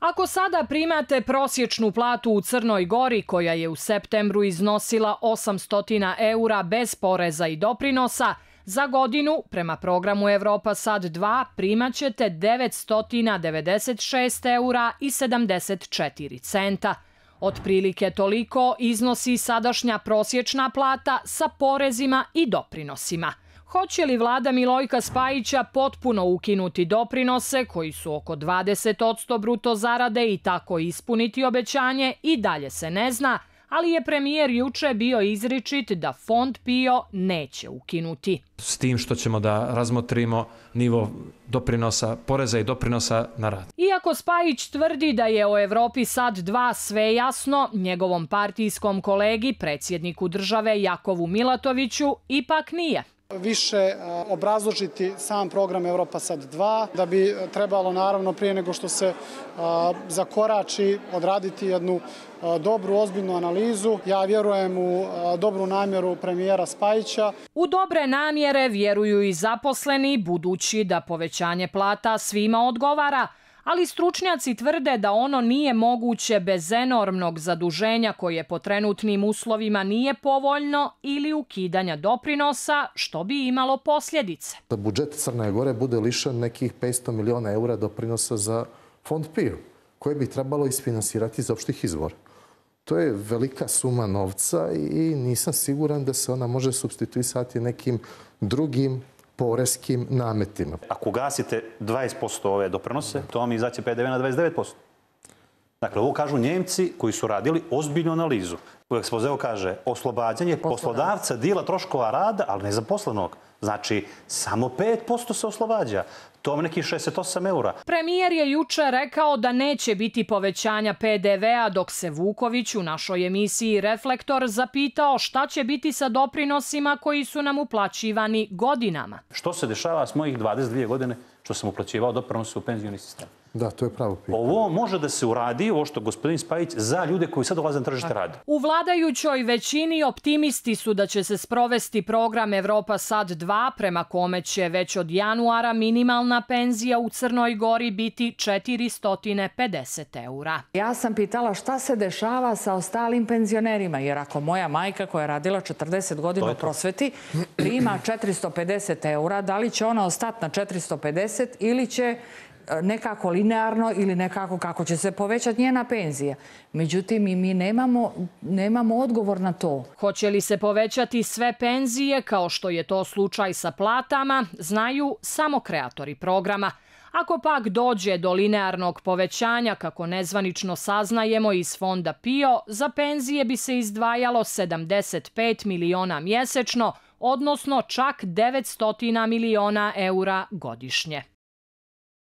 Ako sada primate prosječnu platu u Crnoj Gori, koja je u septembru iznosila 800 eura bez poreza i doprinosa, za godinu, prema programu Evropa Sad 2, primat ćete 996 eura i 74 centa. Otprilike toliko iznosi sadašnja prosječna plata sa porezima i doprinosima. Hoće li vlada Milojka Spajića potpuno ukinuti doprinose koji su oko 20% bruto zarade i tako ispuniti obećanje i dalje se ne zna, ali je premijer juče bio izričit da fond PIO neće ukinuti. S tim što ćemo da razmotrimo nivo doprinosa, poreza i doprinosa na rad. Iako Spajić tvrdi da je o Evropi sad dva sve jasno, njegovom partijskom kolegi, predsjedniku države Jakovu Milatoviću, ipak nije više obrazložiti sam program Evropa Sad 2, da bi trebalo naravno prije nego što se zakorači odraditi jednu dobru, ozbiljnu analizu. Ja vjerujem u dobru namjeru premijera Spajića. U dobre namjere vjeruju i zaposleni, budući da povećanje plata svima odgovara, ali stručnjaci tvrde da ono nije moguće bez enormnog zaduženja koje po trenutnim uslovima nije povoljno ili ukidanja doprinosa, što bi imalo posljedice. Da budžet Crne Gore bude lišan nekih 500 miliona eura doprinosa za fond PIR, koje bi trebalo isfinansirati iz opštih izvora. To je velika suma novca i nisam siguran da se ona može substituisati nekim drugim poreskim nametima. Ako gasite 20% ove doprinose, to vam izaće PDV na 29%. Dakle, ovo kažu njemci koji su radili ozbiljnu analizu. U ekspozeo kaže oslobađanje poslodavca, dila troškova rada, ali ne zaposlenog. Znači, samo 5% se oslobađa. To vam neki 68 eura. Premijer je juče rekao da neće biti povećanja PDV-a dok se Vuković u našoj emisiji Reflektor zapitao šta će biti sa doprinosima koji su nam uplaćivani godinama. Što se dešava s mojih 22 godine što sam uplaćivao doprinose u penzijoni sistem? Da, to je pravo pitanje. Ovo može da se uradi, ovo što gospodin Spajić, za ljude koji sad dolaze na tržište rada. U vladajućoj većini optimisti su da će se sprovesti program Evropa Sad 2 prema kome će već od januara minimalno minimalna penzija u Crnoj Gori biti 450 eura. Ja sam pitala šta se dešava sa ostalim penzionerima, jer ako moja majka koja je radila 40 godina u prosveti prima 450 eura, da li će ona ostati na 450 ili će E, nekako linearno ili nekako kako će se povećati njena penzija. Međutim, i mi nemamo, nemamo odgovor na to. Hoće li se povećati sve penzije, kao što je to slučaj sa platama, znaju samo kreatori programa. Ako pak dođe do linearnog povećanja, kako nezvanično saznajemo iz fonda PIO, za penzije bi se izdvajalo 75 miliona mjesečno, odnosno čak 900 miliona eura godišnje.